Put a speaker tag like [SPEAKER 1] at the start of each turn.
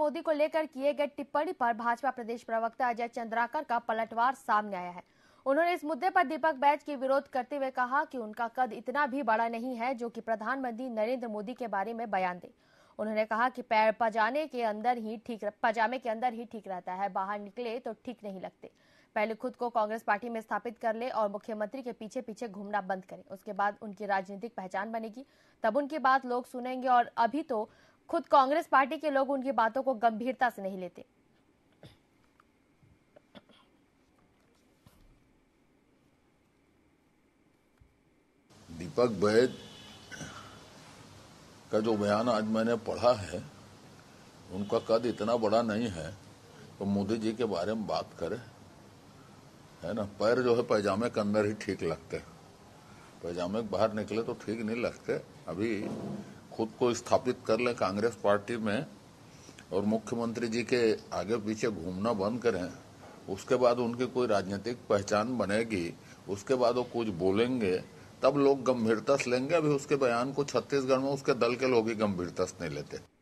[SPEAKER 1] मोदी को लेकर किए गए टिप्पणी पर भाजपा प्रदेश प्रवक्ता अजय चंद्राकर का पलटवार सामने आया है उन्होंने इस मुद्दे पर दीपक बैज की विरोध करते हुए कहा कि उनका कद इतना भी बड़ा नहीं है जो कि प्रधानमंत्री नरेंद्र मोदी के बारे में बयान दे उन्होंने कहा कि पैर पजाने के अंदर ही ठीक पजामे के अंदर ही ठीक रहता है बाहर निकले तो ठीक नहीं लगते पहले खुद को कांग्रेस पार्टी में स्थापित कर ले और मुख्यमंत्री के पीछे पीछे घूमना बंद करें उसके बाद उनकी राजनीतिक पहचान बनेगी तब उनकी बात लोग सुनेंगे और अभी तो खुद कांग्रेस पार्टी के लोग उनकी बातों को गंभीरता से नहीं लेते
[SPEAKER 2] दीपक बैद का जो बयान आज मैंने पढ़ा है उनका कद इतना बड़ा नहीं है तो मोदी जी के बारे में बात करें है ना पैर जो है पैजामे के अंदर ही ठीक लगते पैजामे बाहर निकले तो ठीक नहीं लगते अभी खुद को स्थापित कर ले कांग्रेस पार्टी में और मुख्यमंत्री जी के आगे पीछे घूमना बंद करें उसके बाद उनकी कोई राजनीतिक पहचान बनेगी उसके बाद वो कुछ बोलेंगे तब लोग गंभीरता से लेंगे अभी उसके बयान को छत्तीसगढ़ में उसके दल के लोग ही गंभीरता से नहीं लेते